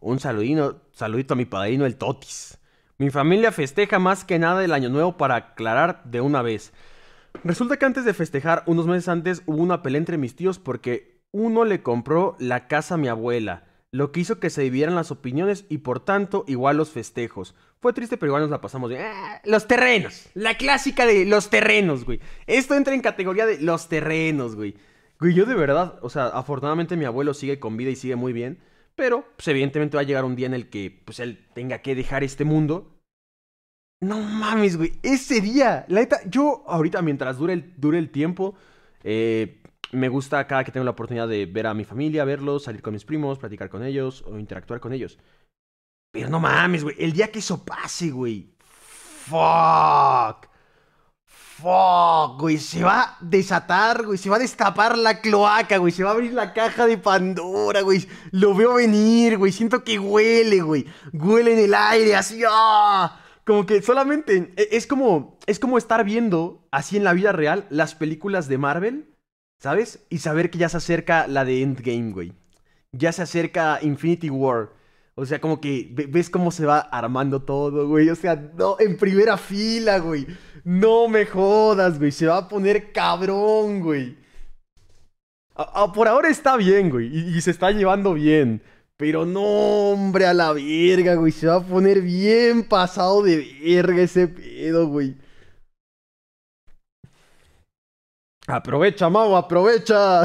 Un saludino, saludito a mi padrino el Totis. Mi familia festeja más que nada el Año Nuevo para aclarar de una vez. Resulta que antes de festejar, unos meses antes, hubo una pelea entre mis tíos porque uno le compró la casa a mi abuela, lo que hizo que se dividieran las opiniones y por tanto igual los festejos. Fue triste, pero igual nos la pasamos bien. ¡Ah! los terrenos, la clásica de los terrenos, güey. Esto entra en categoría de los terrenos, güey. Güey, yo de verdad, o sea, afortunadamente mi abuelo sigue con vida y sigue muy bien. Pero, pues evidentemente va a llegar un día en el que, pues él tenga que dejar este mundo. No mames, güey. Ese día, la neta, yo ahorita mientras dure el, dure el tiempo, eh, me gusta cada que tengo la oportunidad de ver a mi familia, verlos, salir con mis primos, platicar con ellos o interactuar con ellos. Pero no mames, güey. El día que eso pase, güey. Fuck fuck, güey, se va a desatar, güey, se va a destapar la cloaca, güey, se va a abrir la caja de Pandora, güey, lo veo venir, güey, siento que huele, güey, huele en el aire, así, ¡ah! Como que solamente, e, es como, es como estar viendo, así en la vida real, las películas de Marvel, ¿sabes? Y saber que ya se acerca la de Endgame, güey, ya se acerca Infinity War, o sea, como que ves cómo se va armando todo, güey. O sea, no, en primera fila, güey. No me jodas, güey. Se va a poner cabrón, güey. Ah, ah, por ahora está bien, güey. Y, y, se está llevando bien. Pero no, hombre, a la verga, güey. Se va a poner bien pasado de verga ese pedo, güey. Aprovecha, Mau, aprovecha.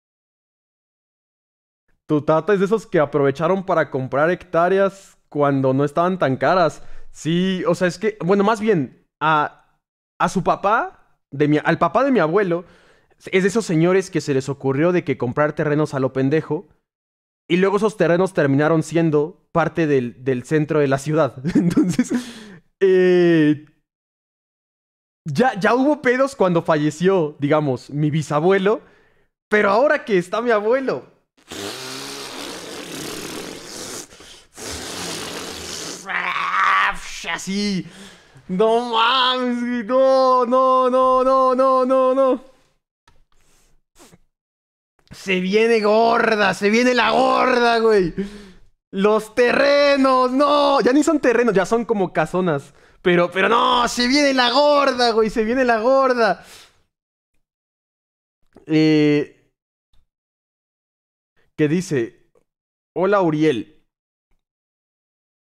tu tata es de esos que aprovecharon para comprar hectáreas cuando no estaban tan caras. Sí, o sea, es que, bueno, más bien, a, a su papá, al papá de mi abuelo, es de esos señores que se les ocurrió de que comprar terrenos a lo pendejo. Y luego esos terrenos terminaron siendo parte del, del centro de la ciudad. Entonces, eh, ya hubo pedos cuando falleció, digamos, mi bisabuelo. Pero ahora que está mi abuelo, así. No mames, no, no, no, no, no, no, no. Se viene gorda, se viene la gorda, güey. Los terrenos, no, ya ni son terrenos, ya son como casonas. Pero, pero no, se viene la gorda, güey, se viene la gorda. Eh, que dice, hola Uriel,